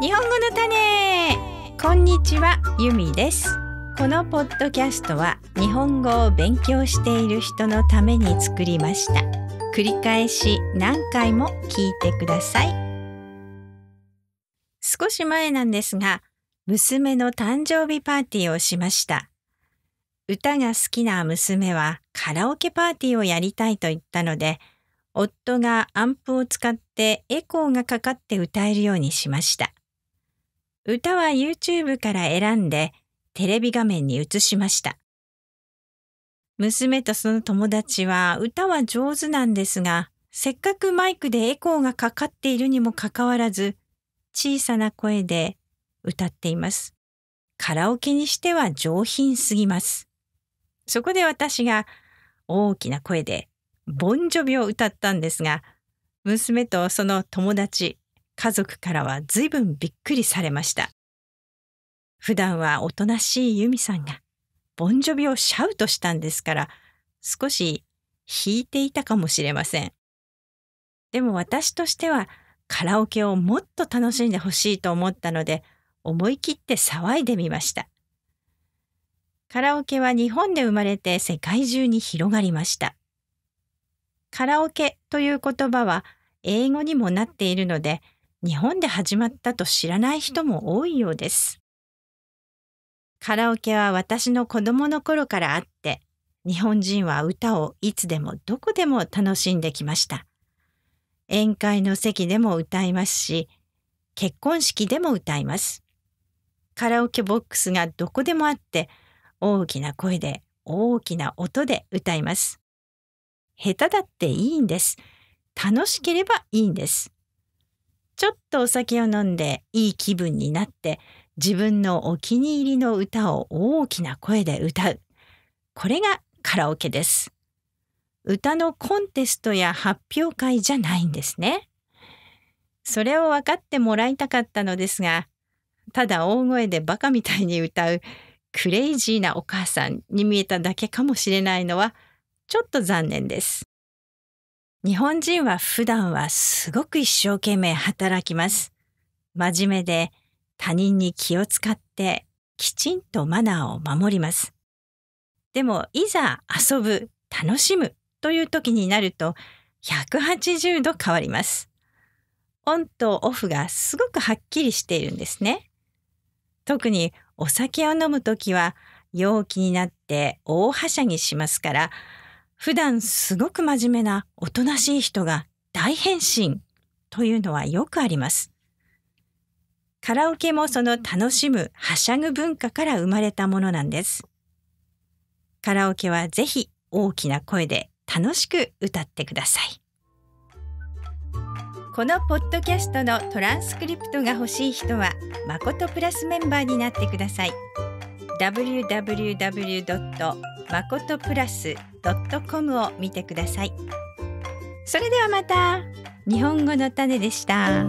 日本語の種こんにちはゆみですこのポッドキャストは日本語を勉強している人のために作りました繰り返し何回も聞いてください少し前なんですが娘の誕生日パーティーをしました歌が好きな娘はカラオケパーティーをやりたいと言ったので夫がアンプを使ってエコーがかかって歌えるようにしました。歌は YouTube から選んでテレビ画面に映しました。娘とその友達は歌は上手なんですが、せっかくマイクでエコーがかかっているにもかかわらず、小さな声で歌っています。カラオケにしては上品すぎます。そこで私が大きな声でボンジョビを歌ったんですが、娘とその友達家族からは随分びっくりされました。普段はおとなしいユミさんが、ボンジョビをシャウトしたんですから、少し引いていたかもしれません。でも私としては、カラオケをもっと楽しんでほしいと思ったので、思い切って騒いでみました。カラオケは日本で生まれて世界中に広がりました。カラオケという言葉は英語にもなっているので、日本で始まったと知らない人も多いようです。カラオケは私の子供の頃からあって、日本人は歌をいつでもどこでも楽しんできました。宴会の席でも歌いますし、結婚式でも歌います。カラオケボックスがどこでもあって、大きな声で大きな音で歌います。下手だっていいんです。楽しければいいんです。ちょっとお酒を飲んでいい気分になって自分のお気に入りの歌を大きな声で歌う。これがカラオケです。歌のコンテストや発表会じゃないんですね。それを分かってもらいたかったのですが、ただ大声でバカみたいに歌うクレイジーなお母さんに見えただけかもしれないのはちょっと残念です。日本人は普段はすごく一生懸命働きます。真面目で他人に気を使ってきちんとマナーを守ります。でもいざ遊ぶ、楽しむという時になると180度変わります。オンとオフがすごくはっきりしているんですね。特にお酒を飲む時は陽気になって大はしゃぎしますから普段すごく真面目なおとなしい人が大変身というのはよくあります。カラオケもその楽しむはしゃぐ文化から生まれたものなんです。カラオケはぜひ大きな声で楽しく歌ってください。このポッドキャストのトランスクリプトが欲しい人は、まことプラスメンバーになってください。www. まことプラス .com を見てくださいそれではまた日本語の種でした。